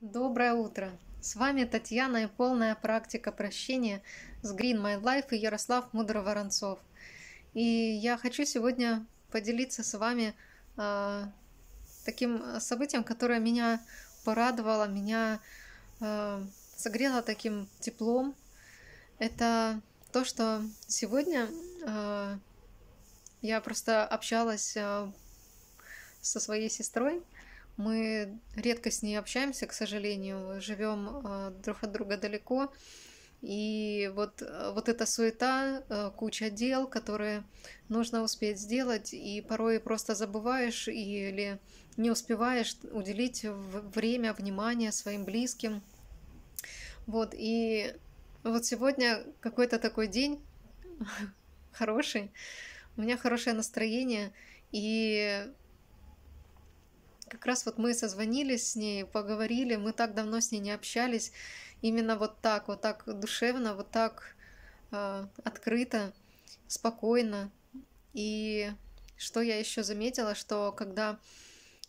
Доброе утро! С вами Татьяна и полная практика прощения с Green My Life и Ярослав Мудро-Воронцов. И я хочу сегодня поделиться с вами э, таким событием, которое меня порадовало, меня э, согрело таким теплом. Это то, что сегодня э, я просто общалась э, со своей сестрой, мы редко с ней общаемся, к сожалению, живем э, друг от друга далеко. И вот, э, вот эта суета, э, куча дел, которые нужно успеть сделать, и порой просто забываешь или не успеваешь уделить время, внимание своим близким. Вот, и вот сегодня какой-то такой день хороший, у меня хорошее настроение, и как раз вот мы созвонились с ней, поговорили, мы так давно с ней не общались. Именно вот так, вот так душевно, вот так э, открыто, спокойно. И что я еще заметила, что когда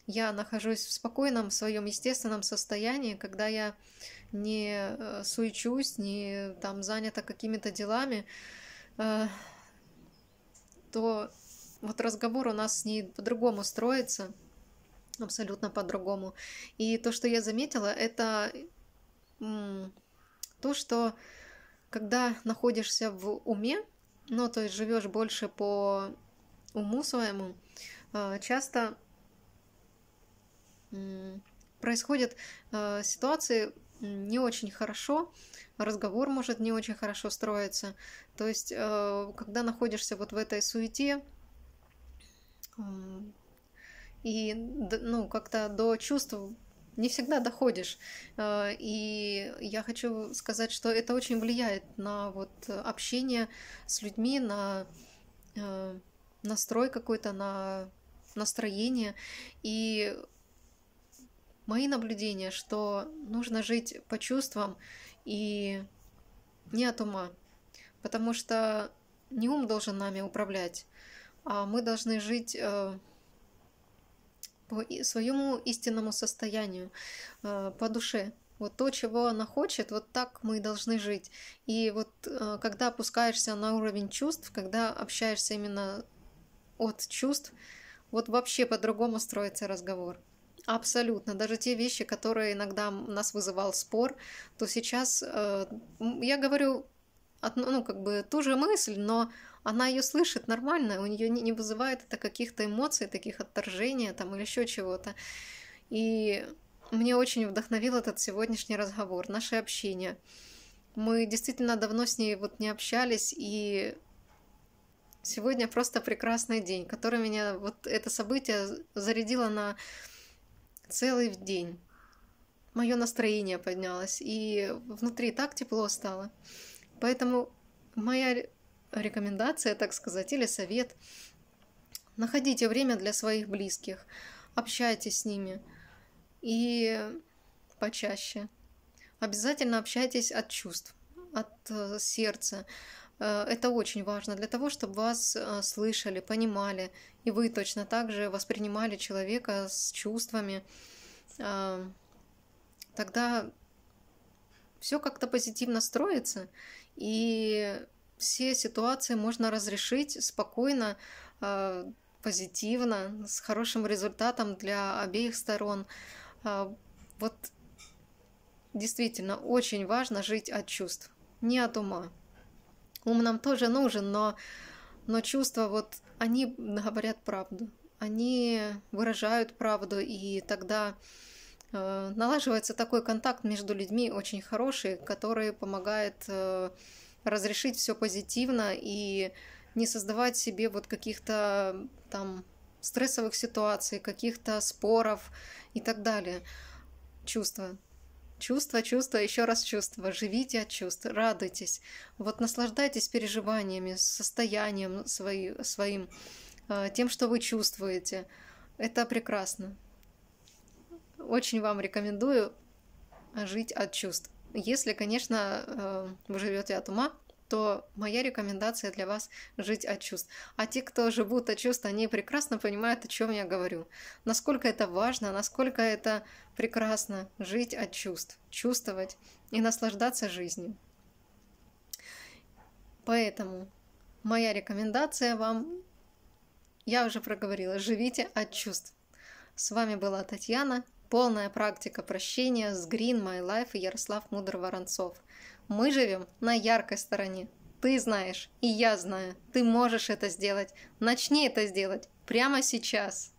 я нахожусь в спокойном своем естественном состоянии, когда я не э, суечусь, не там занята какими-то делами, э, то вот разговор у нас с ней по-другому строится. Ну, абсолютно по-другому. И то, что я заметила, это то, что когда находишься в уме, ну, то есть живешь больше по уму своему, э, часто происходят э, ситуации не очень хорошо, разговор может не очень хорошо строиться. То есть, э, когда находишься вот в этой суете, и ну, как-то до чувств не всегда доходишь. Э, и я хочу сказать, что это очень влияет на вот э, общение с людьми, на э, настрой какой-то, на настроение. И мои наблюдения, что нужно жить по чувствам и не от ума, потому что не ум должен нами управлять, а мы должны жить по своему истинному состоянию, э, по душе. Вот то, чего она хочет, вот так мы и должны жить. И вот э, когда опускаешься на уровень чувств, когда общаешься именно от чувств, вот вообще по-другому строится разговор. Абсолютно. Даже те вещи, которые иногда у нас вызывал спор, то сейчас э, я говорю, ну, как бы ту же мысль, но она ее слышит нормально, у нее не вызывает это каких-то эмоций, таких отторжения там или еще чего-то. И мне очень вдохновил этот сегодняшний разговор, наше общение. Мы действительно давно с ней вот не общались, и сегодня просто прекрасный день, который меня вот это событие зарядило на целый день. Мое настроение поднялось, и внутри так тепло стало. Поэтому моя рекомендация, так сказать, или совет. Находите время для своих близких, общайтесь с ними и почаще. Обязательно общайтесь от чувств, от э, сердца. Э, это очень важно для того, чтобы вас э, слышали, понимали, и вы точно так же воспринимали человека с чувствами. Тогда все как-то позитивно строится, и все ситуации можно разрешить спокойно, э, позитивно, с хорошим результатом для обеих сторон. Э, вот действительно очень важно жить от чувств, не от ума. Ум нам тоже нужен, но, но чувства, вот они говорят правду, они выражают правду, и тогда э, налаживается такой контакт между людьми очень хороший, который помогает э, разрешить все позитивно и не создавать себе вот каких-то там стрессовых ситуаций, каких-то споров и так далее. Чувства. Чувства, чувства, еще раз чувства. Живите от чувств, радуйтесь. Вот наслаждайтесь переживаниями, состоянием свои, своим, а, тем, что вы чувствуете. Это прекрасно. Очень вам рекомендую жить от чувств. Если, конечно, э, вы живете от ума, то моя рекомендация для вас – жить от чувств. А те, кто живут от чувств, они прекрасно понимают, о чем я говорю. Насколько это важно, насколько это прекрасно – жить от чувств, чувствовать и наслаждаться жизнью. Поэтому моя рекомендация вам, я уже проговорила, живите от чувств. С вами была Татьяна, Полная практика прощения с Green My Life и Ярослав Мудр Воронцов. Мы живем на яркой стороне. Ты знаешь, и я знаю. Ты можешь это сделать. Начни это сделать прямо сейчас.